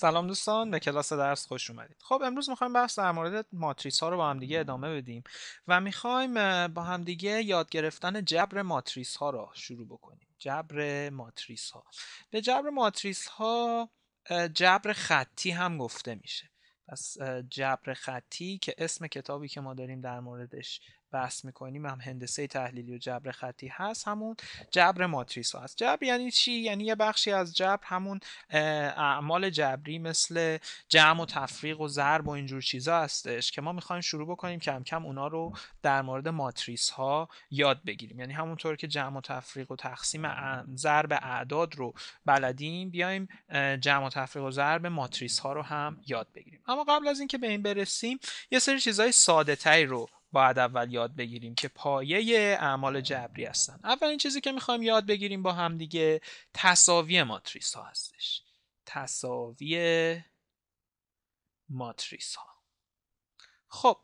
سلام دوستان به کلاس درس خوش اومدید خب امروز میخوایم بحث در مورد ماتریس ها رو با هم دیگه ادامه بدیم و میخوایم با هم دیگه یاد گرفتن جبر ماتریس ها را شروع بکنیم جبر ماتریس ها به جبر ماتریس ها جبر خطی هم گفته میشه پس جبر خطی که اسم کتابی که ما داریم در موردش بحث میکنیم هم هندسه تحلیلی و جبر خطی هست همون جبر ماتریس هست جبر یعنی چی یعنی یه بخشی از جبر همون اعمال جبری مثل جمع و تفریق و ضرب و اینجور چیزا هستش که ما میخوایم شروع بکنیم کم کم اونا رو در مورد ماتریس ها یاد بگیریم یعنی همونطور که جمع و تفریق و تقسیم ضرب اعداد رو بلدیم بیایم جمع و تفریق و ضرب ماتریس ها رو هم یاد بگیریم اما قبل از اینکه به این برسیم یه سری چیزای ساده رو باید اول یاد بگیریم که پایه اعمال جبری هستن اولین چیزی که میخوایم یاد بگیریم با هم دیگه تصاوی ماتریس ها هستش تصاوی ماتریس ها خب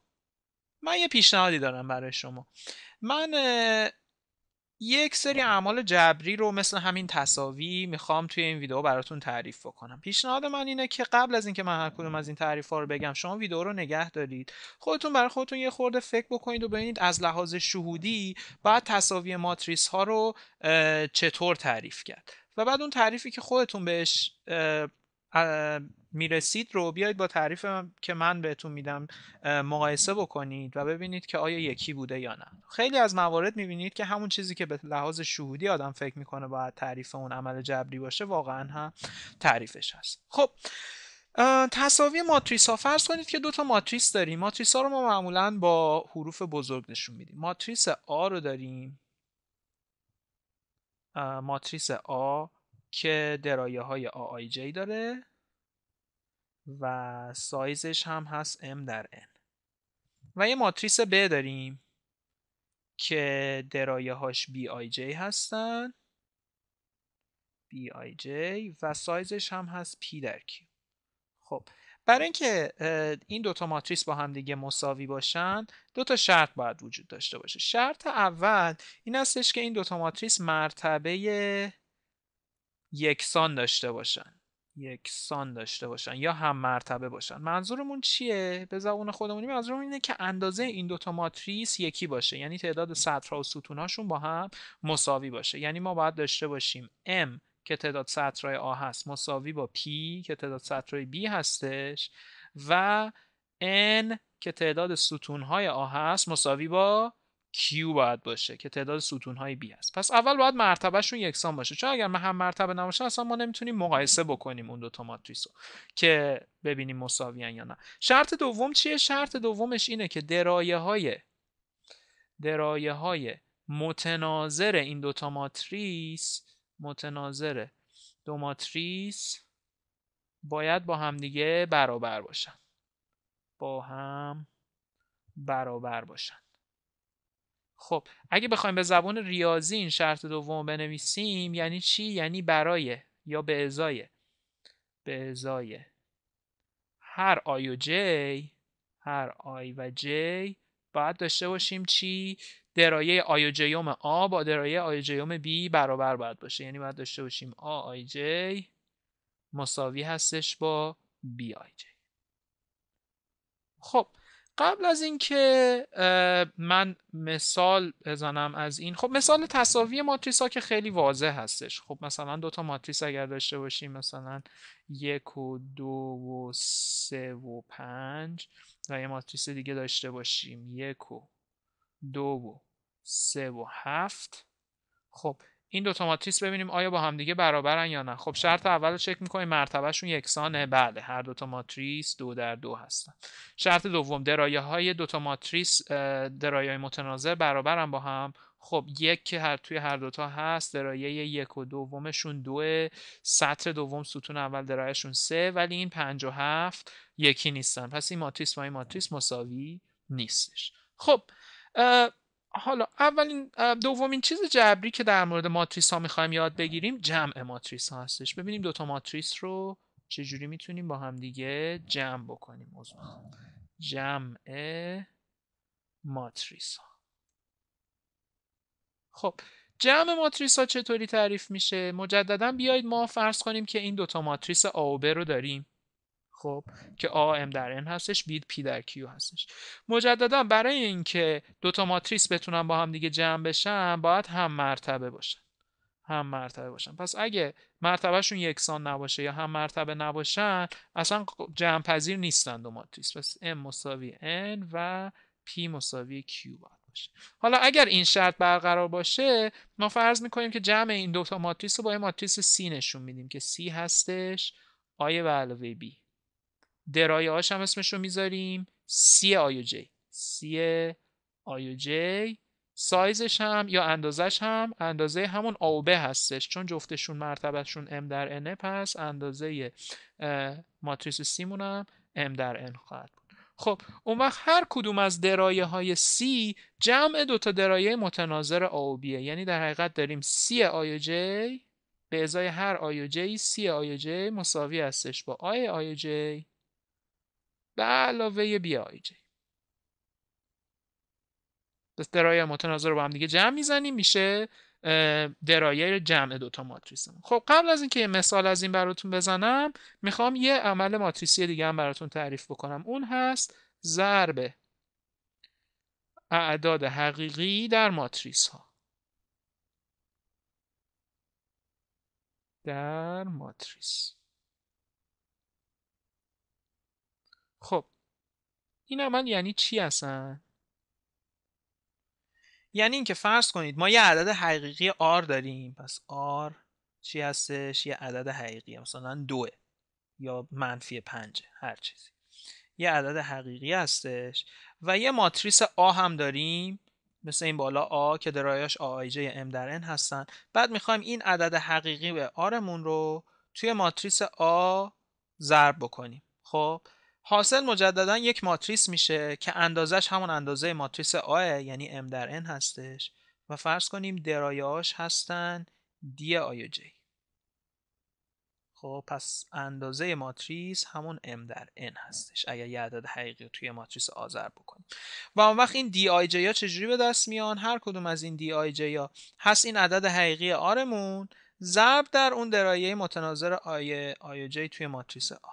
من یه پیشنهادی دارم برای شما من یک سری اعمال جبری رو مثل همین تصاوی میخوام توی این ویدیو براتون تعریف بکنم پیشنهاد من اینه که قبل از اینکه من هر کدوم از این تعریف ها رو بگم شما ویدیو رو نگه دارید خودتون برای خودتون یه خورده فکر بکنید و ببینید از لحاظ شهودی بعد تصاوی ماتریس ها رو چطور تعریف کرد و بعد اون تعریفی که خودتون بهش میرسید رو بیایید با تعریف که من بهتون میدم مقایسه بکنید و ببینید که آیا یکی بوده یا نه خیلی از موارد میبینید که همون چیزی که به لحاظ شهودی آدم فکر میکنه باید تعریف اون عمل جبری باشه واقعا هم تعریفش هست خب تصاوی ماتریس ها فرض کنید که دوتا ماتریس داریم ماتریس ها رو ما معمولا با حروف بزرگ نشون میدیم ماتریس آ رو داریم ماتریس آ که درایه های آ داره و سایزش هم هست M در N و یه ماتریس B داریم که درایه هاش BIJ هستن BIJ و سایزش هم هست P در Q خب برای اینکه این دوتا ماتریس با هم دیگه مساوی باشن دو تا شرط باید وجود داشته باشه شرط اول این هستش که این دوتا ماتریس مرتبه یکسان داشته باشن یکسان داشته باشن یا هم مرتبه باشن منظورمون چیه به زبون خودمونی منظورمون اینه که اندازه این دوتا ماتریس یکی باشه یعنی تعداد سطرها و ستونهاشون با هم مساوی باشه یعنی ما باید داشته باشیم m که تعداد سطرهای آ هست مساوی با p که تعداد سطرهای b هستش و n که تعداد ستونهای A هست مساوی با کیو باید باشه که تعداد ستون های بی هست پس اول باید مرتبهشون یکسان باشه چون اگر هم مرتبه نباشه اصلا ما نمیتونیم مقایسه بکنیم اون دو تا ماتریس رو که ببینیم مساویان یا نه شرط دوم چیه شرط دومش اینه که درایه های درایه های متناظر این دوتا ماتریس متناظر دو ماتریس باید با همدیگه برابر باشن با هم برابر باشن خب اگه بخوایم به زبان ریاضی این شرط دوم بنویسیم یعنی چی یعنی برای یا به ازای به ازای هر آی و جی هر آی و جی باید داشته باشیم چی درایه آی و جیوم آ با درایه آی و جیوم بی برابر باید باشه یعنی باید داشته باشیم آ آی جی مساوی هستش با بی آی جی خب قبل از اینکه من مثال بزنم از این خب مثال تصاوی ماتریس ها که خیلی واضح هستش خب مثلا دو تا ماتریس اگر داشته باشیم مثلا یک و دو و سه و پنج و یه ماتریس دیگه داشته باشیم یک و دو و سه و هفت خب این دوتا ماتریس ببینیم آیا با هم دیگه برابرن یا نه خب شرط اول رو چک میکنیم مرتبهشون یکسانه بله هر دو تا ماتریس دو در دو هستن شرط دوم درایه های دو ماتریس درایه های متناظر برابرن با هم خب یک که هر توی هر دوتا هست درایه یک و دومشون دو سطر دوم ستون اول درایشون سه ولی این پنج و هفت یکی نیستن پس این ماتریس با این ماتریس مساوی نیستش خب حالا اولین دومین چیز جبری که در مورد ماتریس ها میخوایم یاد بگیریم جمع ماتریس ها هستش ببینیم دوتا ماتریس رو چجوری میتونیم با هم دیگه جمع بکنیم موضوع جمع ماتریس ها خب جمع ماتریس ها چطوری تعریف میشه مجددا بیایید ما فرض کنیم که این دوتا ماتریس آوبه رو داریم خب که آ در n هستش وید پی در کیو هستش مجددا برای اینکه دو تا ماتریس بتونن با هم دیگه جمع بشن باید هم مرتبه باشن هم مرتبه باشن پس اگه مرتبهشون یکسان نباشه یا هم مرتبه نباشن اصلا جمع پذیر نیستن دو ماتریس پس m مساوی n و p مساوی q باید باشه حالا اگر این شرط برقرار باشه ما فرض میکنیم که جمع این دو تا ماتریس رو با یه ماتریس C نشون میدیم که C هستش آیه و علاوه B درایه هاش هم اسمش رو میذاریم سی آیو جی سی آیو جی سایزش هم یا اندازش هم اندازه همون آوبه هستش چون جفتشون مرتبتشون ام در انه پس اندازه ماتریس سیمون هم ام در ان خواهد بود خب اون وقت هر کدوم از درایه های سی جمع دوتا درایه متناظر آوبیه یعنی در حقیقت داریم سی آیو جی به ازای هر آیو جی سی آیو جی مساوی هستش با آی آیو جی به علاوه بی آی جی پس درایه متناظر رو با هم دیگه جمع میزنیم میشه درایه جمع دوتا ماتریسمون خب قبل از اینکه یه مثال از این براتون بزنم میخوام یه عمل ماتریسی دیگه هم براتون تعریف بکنم اون هست ضرب اعداد حقیقی در ماتریس ها در ماتریس خب این عمل یعنی چی هستن؟ یعنی اینکه فرض کنید ما یه عدد حقیقی R داریم پس R چی هستش یه عدد حقیقی مثلا دوه یا منفی پنجه هر چیزی یه عدد حقیقی هستش و یه ماتریس A هم داریم مثل این بالا آ که درایش آ یا ام در n هستن بعد میخوایم این عدد حقیقی به آرمون رو توی ماتریس آ ضرب بکنیم خب حاصل مجددا یک ماتریس میشه که اندازش همون اندازه ماتریس آ یعنی M در N هستش و فرض کنیم درایه هستن دی آی جی خب پس اندازه ماتریس همون M در N هستش اگر یه عدد حقیقی توی ماتریس آذر بکنیم و اون وقت این دی آی ها چجوری به دست میان هر کدوم از این دی آی ها هست این عدد حقیقی آرمون ضرب در اون درایه متناظر آی آی جی توی ماتریس آ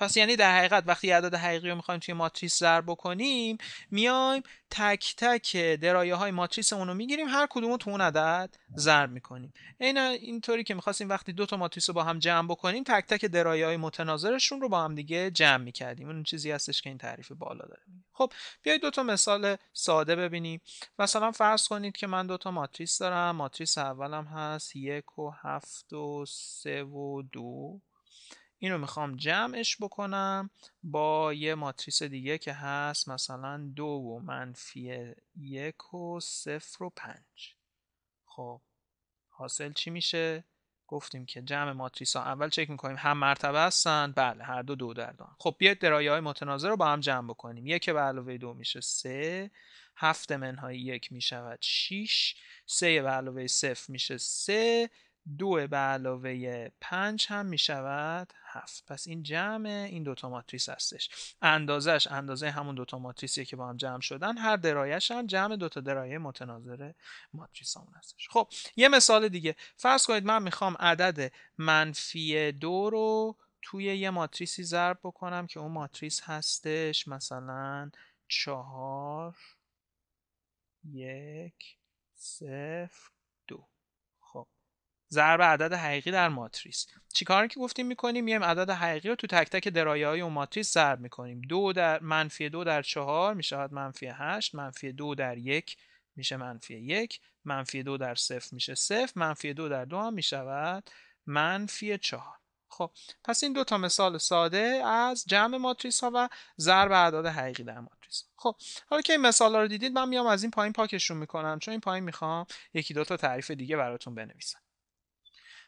پس یعنی در حقیقت وقتی عدد حقیقی رو میخوایم توی ماتریس ضرب بکنیم میایم تک تک درایه های ماتریس اون رو میگیریم هر کدوم تو اون عدد ضرب میکنیم این اینطوری که میخواستیم وقتی دو تا ماتریس رو با هم جمع بکنیم تک تک درایه های متناظرشون رو با هم دیگه جمع میکردیم اون چیزی هستش که این تعریف بالا داره خب بیایید دو تا مثال ساده ببینیم مثلا فرض کنید که من دو تا ماتریس دارم ماتریس اولم هست یک و هفت و سه و دو اینو میخوام جمعش بکنم با یه ماتریس دیگه که هست مثلا دو و منفی یک و صفر و پنج خب حاصل چی میشه؟ گفتیم که جمع ماتریس ها اول چک میکنیم هم مرتبه هستن بله هر دو دو در دارن خب بیاید درایه های متناظر رو با هم جمع بکنیم یک به علاوه دو میشه سه هفت منهای یک میشود شیش سه به علاوه صفر میشه سه دو به علاوه پنج هم میشود پس این جمع این دوتا ماتریس هستش اندازش اندازه همون دوتا ماتریسیه که با هم جمع شدن هر درایش هم جمع دوتا درایه متناظر ماتریس همون هستش خب یه مثال دیگه فرض کنید من میخوام عدد منفی دو رو توی یه ماتریسی ضرب بکنم که اون ماتریس هستش مثلا چهار یک صفر ضرب عدد حقیقی در ماتریس چیکار که گفتیم میکنیم میایم عدد حقیقی رو تو تک تک درایه های اون ماتریس ضرب میکنیم دو در منفی دو در چهار میشه منفی هشت منفی دو در یک میشه منفی یک منفی دو در صفر میشه صفر منفی دو در دو هم میشود منفی چهار خب پس این دو تا مثال ساده از جمع ماتریس ها و ضرب اعداد حقیقی در ماتریس خب حالا که این مثال ها رو دیدید من میام از این پایین پاکشون میکنم چون این پایین میخوام یکی دو تا تعریف دیگه براتون بنویسم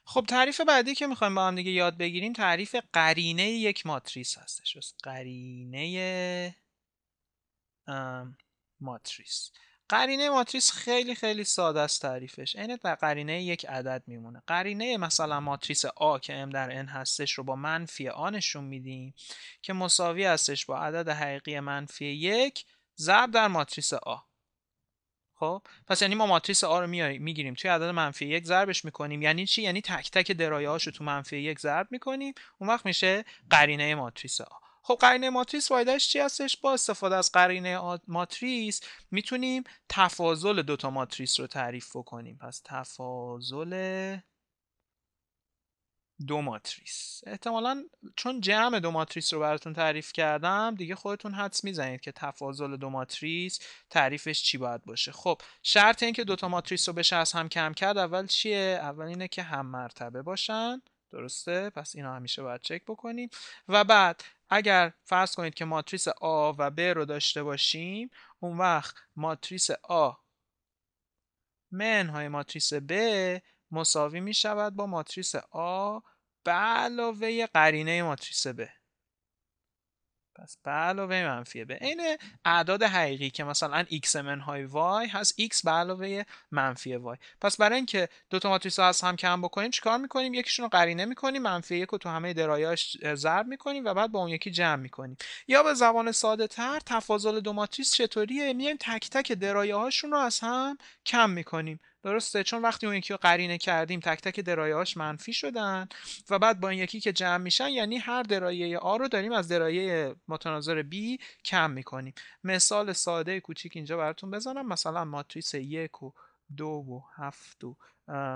خب تعریف بعدی که میخوایم با هم دیگه یاد بگیریم تعریف قرینه یک ماتریس هستش قرینه ماتریس قرینه ماتریس خیلی خیلی ساده است تعریفش اینه در قرینه یک عدد میمونه قرینه مثلا ماتریس A که m در ان هستش رو با منفی A نشون میدیم که مساوی هستش با عدد حقیقی منفی یک ضرب در ماتریس A خب پس یعنی ما ماتریس آ رو میگیریم توی عدد منفی یک ضربش میکنیم یعنی چی یعنی تک تک درایه رو تو منفی یک ضرب میکنیم اون وقت میشه قرینه ماتریس آ خب قرینه ماتریس فایدهش چی هستش با استفاده از قرینه ماتریس میتونیم تفاضل دوتا ماتریس رو تعریف بکنیم پس تفاضل دو ماتریس احتمالا چون جمع دو ماتریس رو براتون تعریف کردم دیگه خودتون حدس میزنید که تفاضل دو ماتریس تعریفش چی باید باشه خب شرط که دو تا ماتریس رو بشه از هم کم کرد اول چیه اول اینه که هم مرتبه باشن درسته پس اینا همیشه باید چک بکنیم و بعد اگر فرض کنید که ماتریس A و B رو داشته باشیم اون وقت ماتریس A منهای ماتریس B مساوی می شود با ماتریس A به علاوه قرینه ماتریس به پس به علاوه منفی به عین اعداد حقیقی که مثلا x های y هست x به علاوه منفی y پس برای اینکه دو تا ماتریس ها از هم کم بکنیم چیکار میکنیم یکیشون رو قرینه میکنیم منفی یک رو تو همه درایاش ضرب میکنیم و بعد با اون یکی جمع میکنیم یا به زبان ساده تر تفاضل دو ماتریس چطوریه میایم تک تک درایه هاشون رو از هم کم میکنیم درسته چون وقتی اون یکی رو قرینه کردیم تک تک درایه منفی شدن و بعد با این یکی که جمع میشن یعنی هر درایه آ رو داریم از درایه متناظر بی کم میکنیم مثال ساده کوچیک اینجا براتون بزنم مثلا ماتریس یک و دو و هفت و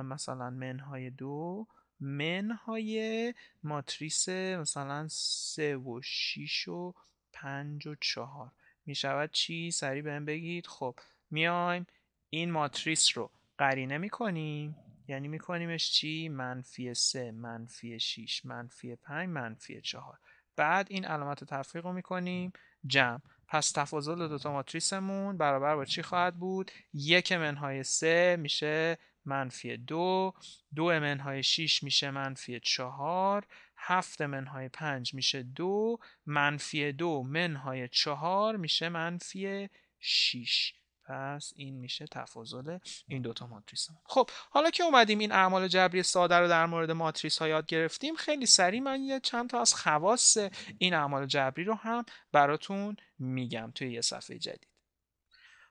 مثلا منهای دو منهای ماتریس مثلا سه و شیش و پنج و چهار میشود چی؟ سریع بهم بگید خب میایم این ماتریس رو قرینه میکنیم یعنی میکنیمش چی؟ منفی 3 منفی 6 منفی 5 منفی 4 بعد این علامت تفریق رو میکنیم جمع پس تفاضل دوتا ماتریسمون برابر با چی خواهد بود؟ یک منهای 3 میشه منفی 2 دو. منهای 6 میشه منفی 4 هفت منهای 5 میشه 2 منفی 2 منهای 4 میشه منفی 6 پس این میشه تفاضل این دوتا ماتریس هم. خب حالا که اومدیم این اعمال جبری ساده رو در مورد ماتریس ها یاد گرفتیم خیلی سریع من یه چند تا از خواص این اعمال جبری رو هم براتون میگم توی یه صفحه جدید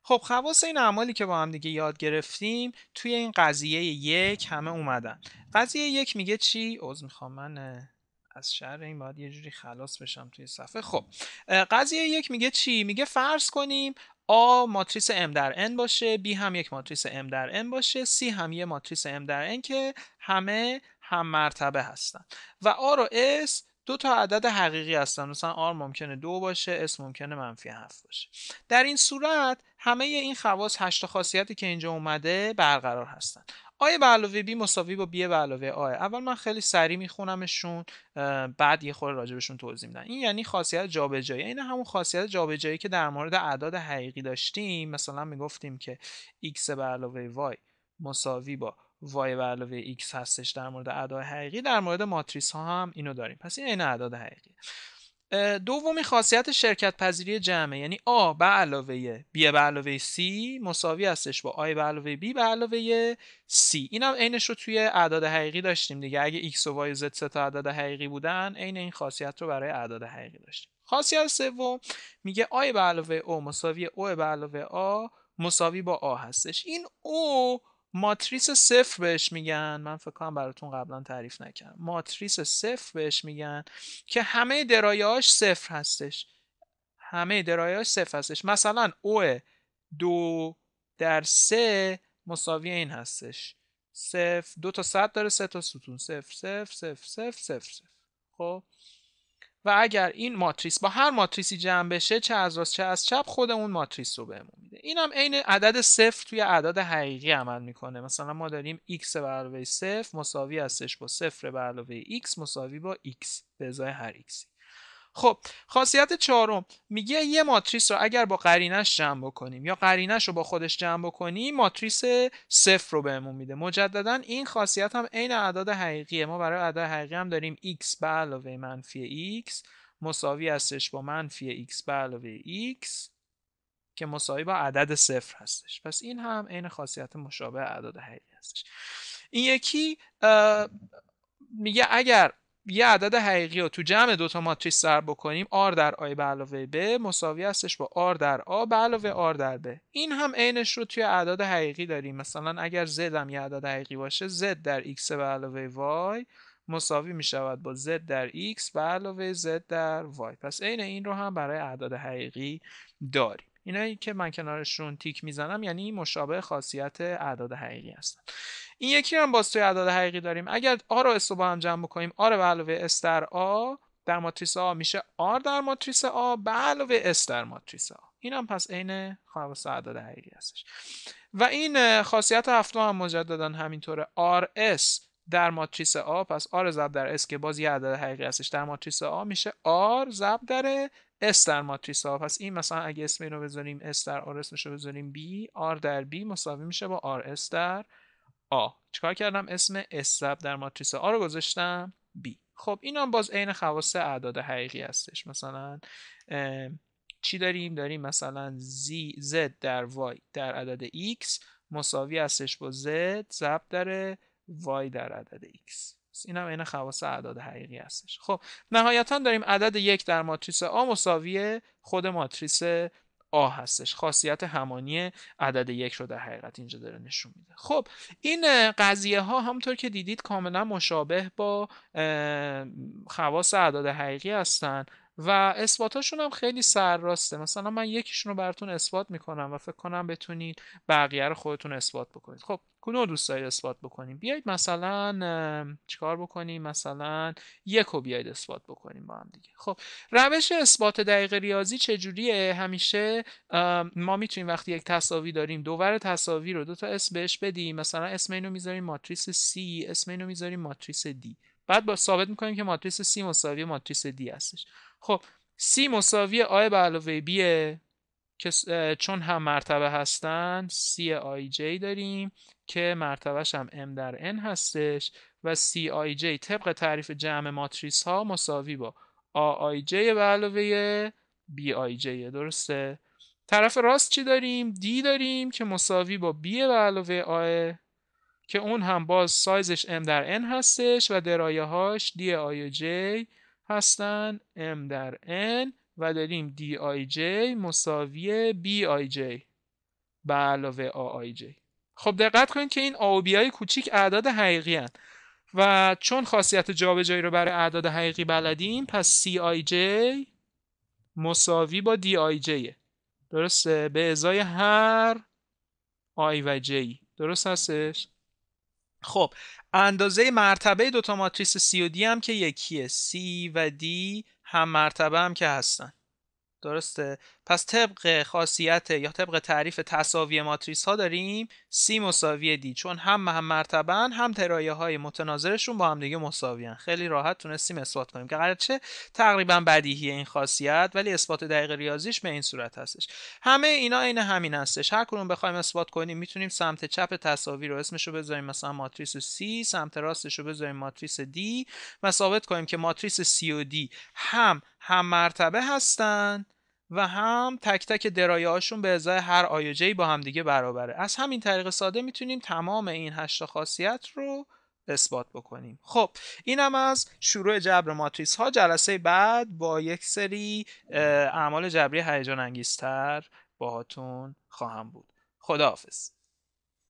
خب خواص این اعمالی که با هم دیگه یاد گرفتیم توی این قضیه یک همه اومدن قضیه یک میگه چی؟ اوز میخوام من از شهر این باید یه جوری خلاص بشم توی صفحه خب قضیه یک میگه چی میگه فرض کنیم A ماتریس M در N باشه B هم یک ماتریس M در N باشه C هم یه ماتریس M در N که همه هم مرتبه هستن و A رو S دو تا عدد حقیقی هستن مثلا آر ممکنه دو باشه اس ممکنه منفی هفت باشه در این صورت همه این خواص هشت خاصیتی که اینجا اومده برقرار هستن آی به علاوه بی مساوی با بی به علاوه آی اول من خیلی سریع میخونمشون بعد یه خورده راجبشون توضیح میدم این یعنی خاصیت جابجایی این همون خاصیت جابجایی که در مورد اعداد حقیقی داشتیم مثلا میگفتیم که x به علاوه y مساوی با وای به علاوه x هستش در مورد اعداد حقیقی در مورد ماتریس ها هم اینو داریم پس این عین اعداد حقیقی دومی خاصیت شرکت پذیری جمعه یعنی A به علاوه B به علاوه C مساوی هستش با آی به علاوه B به علاوه C اینم عینش رو توی اعداد حقیقی داشتیم دیگه اگه X و Y و Z تا اعداد حقیقی بودن عین این خاصیت رو برای اعداد حقیقی داشتیم خاصیت سوم میگه آی به علاوه O مساوی O به علاوه A مساوی با A هستش این او، ماتریس صفر بهش میگن من فکر کنم براتون قبلا تعریف نکردم ماتریس صفر بهش میگن که همه درایه‌هاش صفر هستش همه درایه‌هاش صفر هستش مثلا او دو در سه مساوی این هستش صفر دو تا صد داره سه تا ستون صفر صفر صفر صفر, صفر. خب و اگر این ماتریس با هر ماتریسی جمع بشه چه از راست چه از چپ خود اون ماتریس رو بهمون میده این هم عین عدد صفر توی اعداد حقیقی عمل میکنه مثلا ما داریم x به علاوه صفر مساوی هستش با صفر به علاوه x مساوی با x به ازای هر x خب خاصیت چهارم میگه یه ماتریس رو اگر با قرینش جمع بکنیم یا قرینش رو با خودش جمع بکنیم ماتریس صفر رو بهمون میده مجددا این خاصیت هم عین اعداد حقیقیه ما برای اعداد حقیقی هم داریم x به علاوه منفی x مساوی هستش با منفی x به علاوه x که مساوی با عدد صفر هستش پس این هم عین خاصیت مشابه اعداد حقیقی هستش این یکی میگه اگر یه عدد حقیقی رو تو جمع دوتا ماتریس سر بکنیم R در آی به علاوه B مساوی هستش با R در آ به علاوه R در B این هم عینش رو توی اعداد حقیقی داریم مثلا اگر Z هم یه عدد حقیقی باشه Z در X به علاوه Y مساوی می شود با Z در X به علاوه Z در Y پس عین این رو هم برای اعداد حقیقی داریم اینایی که من کنارشون تیک میزنم یعنی مشابه خاصیت اعداد حقیقی هستن این یکی هم باز توی اعداد حقیقی داریم اگر آ رو اس با هم جمع بکنیم آ رو علاوه اس در آ در ماتریس آ میشه آر در ماتریس آ به علاوه اس در ماتریس آ این هم پس عین خواص اعداد حقیقی هستش و این خاصیت هفتم هم مجددا همینطوره آر اس در ماتریس آ پس آر ضرب در اس که باز یه عدد حقیقی هستش در ماتریس آ میشه آر ضرب در اس در ماتریس آ پس این مثلا اگه اسم رو بذاریم اس در آر اسمش رو بذاریم بی آر در بی مساوی میشه با آر اس در آ چیکار کردم اسم اسب در ماتریس آ رو گذاشتم B خب این هم باز عین خواص اعداد حقیقی هستش مثلا چی داریم داریم مثلا Z, Z در Y در عدد X مساوی هستش با Z ضرب در Y در عدد X این هم عین خواص اعداد حقیقی هستش خب نهایتا داریم عدد یک در ماتریس A مساوی خود ماتریس آ هستش خاصیت همانی عدد یک رو در حقیقت اینجا داره نشون میده خب این قضیه ها همطور که دیدید کاملا مشابه با خواص اعداد حقیقی هستن و اثباتاشون هم خیلی سرراسته مثلا من یکیشون رو براتون اثبات میکنم و فکر کنم بتونید بقیه رو خودتون اثبات بکنید خب کنو دوست دارید اثبات بکنیم بیایید مثلا چیکار بکنیم مثلا یک رو بیایید اثبات بکنیم با هم دیگه خب روش اثبات دقیق ریاضی چجوریه همیشه ما میتونیم وقتی یک تصاوی داریم دوور تصاوی رو دو تا اسم بهش بدیم مثلا اسم اینو میذاریم ماتریس C اسم اینو میذاریم ماتریس D بعد با ثابت میکنیم که ماتریس C مساوی ماتریس دی هستش خب سی مساوی آی به علاوه بیه که چون هم مرتبه هستن C آی جی داریم که مرتبهش هم ام در n هستش و سی آی جی طبق تعریف جمع ماتریس ها مساوی با آ آی جی به علاوه بی آی درسته طرف راست چی داریم؟ دی داریم که مساوی با بی به علاوه که اون هم باز سایزش M در N هستش و درایه هاش D I J هستن M در N و داریم D I J مساوی B I J به علاوه A I J خب دقت کنید که این A و B های کوچیک اعداد حقیقی هن. و چون خاصیت جابجایی رو برای اعداد حقیقی بلدیم پس CIJ مساوی با j درسته به ازای هر I و J درست هستش خب اندازه مرتبه دوتا ماتریس سی و دی هم که یکیه C و دی هم مرتبه هم که هستن درسته پس طبق خاصیت یا طبق تعریف تساوی ماتریس ها داریم سی مساوی دی چون هم هم مرتبن هم ترایه های متناظرشون با هم دیگه مساویان خیلی راحت تونستیم اثبات کنیم که چه تقریبا بدیهی این خاصیت ولی اثبات دقیق ریاضیش به این صورت هستش همه اینا عین همین هستش هر کدوم بخوایم اثبات کنیم میتونیم سمت چپ تساوی رو اسمش رو بذاریم مثلا ماتریس C سمت راستش رو بذاریم ماتریس D و ثابت کنیم که ماتریس C و D هم هم مرتبه هستند و هم تک تک درایه به ازای هر آیوجهی با هم دیگه برابره از همین طریق ساده میتونیم تمام این هشت خاصیت رو اثبات بکنیم خب اینم از شروع جبر ماتریس ها جلسه بعد با یک سری اعمال جبری هیجان انگیزتر باهاتون خواهم بود خداحافظ